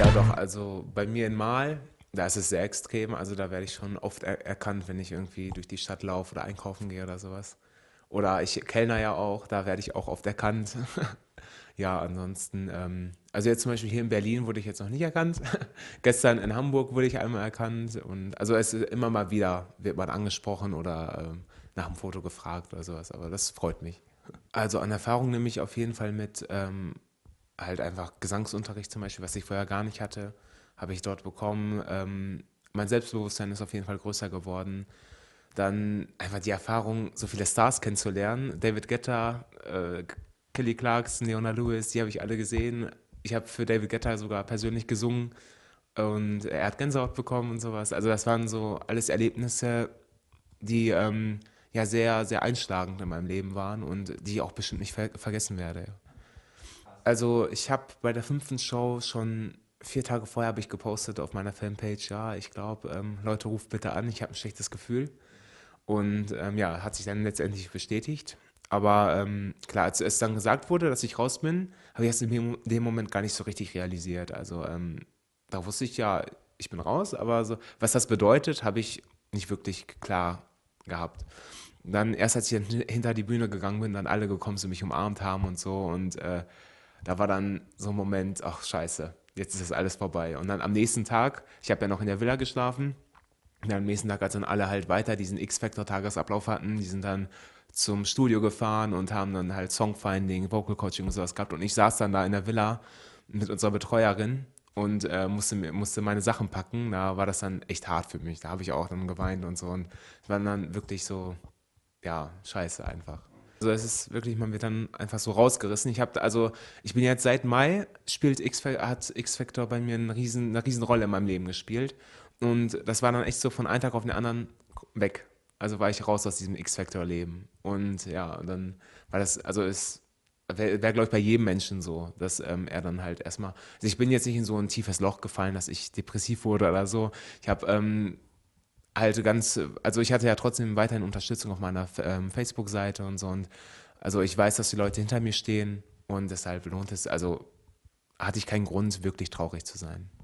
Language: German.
Ja, doch, also bei mir in Mal, da ist es sehr extrem. Also da werde ich schon oft er erkannt, wenn ich irgendwie durch die Stadt laufe oder einkaufen gehe oder sowas. Oder ich kellner ja auch, da werde ich auch oft erkannt. ja, ansonsten, ähm, also jetzt zum Beispiel hier in Berlin wurde ich jetzt noch nicht erkannt. Gestern in Hamburg wurde ich einmal erkannt. Und also es ist immer mal wieder, wird man angesprochen oder ähm, nach dem Foto gefragt oder sowas. Aber das freut mich. Also an Erfahrung nehme ich auf jeden Fall mit. Ähm, halt einfach Gesangsunterricht zum Beispiel, was ich vorher gar nicht hatte, habe ich dort bekommen. Ähm, mein Selbstbewusstsein ist auf jeden Fall größer geworden. Dann einfach die Erfahrung, so viele Stars kennenzulernen. David Guetta, äh, Kelly Clarkson, Leona Lewis, die habe ich alle gesehen. Ich habe für David Guetta sogar persönlich gesungen und er hat Gänsehaut bekommen und sowas. Also das waren so alles Erlebnisse, die ähm, ja sehr, sehr einschlagend in meinem Leben waren und die ich auch bestimmt nicht ver vergessen werde also ich habe bei der fünften Show schon vier Tage vorher habe ich gepostet auf meiner Fanpage, ja, ich glaube, ähm, Leute, ruft bitte an, ich habe ein schlechtes Gefühl. Und ähm, ja, hat sich dann letztendlich bestätigt. Aber ähm, klar, als es dann gesagt wurde, dass ich raus bin, habe ich es in dem Moment gar nicht so richtig realisiert. Also ähm, da wusste ich ja, ich bin raus, aber so, was das bedeutet, habe ich nicht wirklich klar gehabt. Dann erst als ich hinter die Bühne gegangen bin, dann alle gekommen, sind, mich umarmt haben und so. Und äh, da war dann so ein Moment, ach scheiße, jetzt ist das alles vorbei. Und dann am nächsten Tag, ich habe ja noch in der Villa geschlafen, und am nächsten Tag, als dann alle halt weiter diesen X-Factor-Tagesablauf hatten, die sind dann zum Studio gefahren und haben dann halt Songfinding, Vocal Coaching und sowas gehabt. Und ich saß dann da in der Villa mit unserer Betreuerin und äh, musste, musste meine Sachen packen. Da war das dann echt hart für mich. Da habe ich auch dann geweint und so. Und es war dann wirklich so, ja, scheiße einfach. Also es ist wirklich, man wird dann einfach so rausgerissen. Ich habe also, ich bin jetzt seit Mai spielt X hat X Factor bei mir eine riesen, eine riesen Rolle in meinem Leben gespielt und das war dann echt so von einem Tag auf den anderen weg. Also war ich raus aus diesem X Factor Leben und ja, dann war das also es wäre wär, glaube ich bei jedem Menschen so, dass ähm, er dann halt erstmal. Also ich bin jetzt nicht in so ein tiefes Loch gefallen, dass ich depressiv wurde oder so. Ich habe ähm, halt ganz, also ich hatte ja trotzdem weiterhin Unterstützung auf meiner ähm, Facebook-Seite und so. Und also ich weiß, dass die Leute hinter mir stehen und deshalb lohnt es, also hatte ich keinen Grund, wirklich traurig zu sein.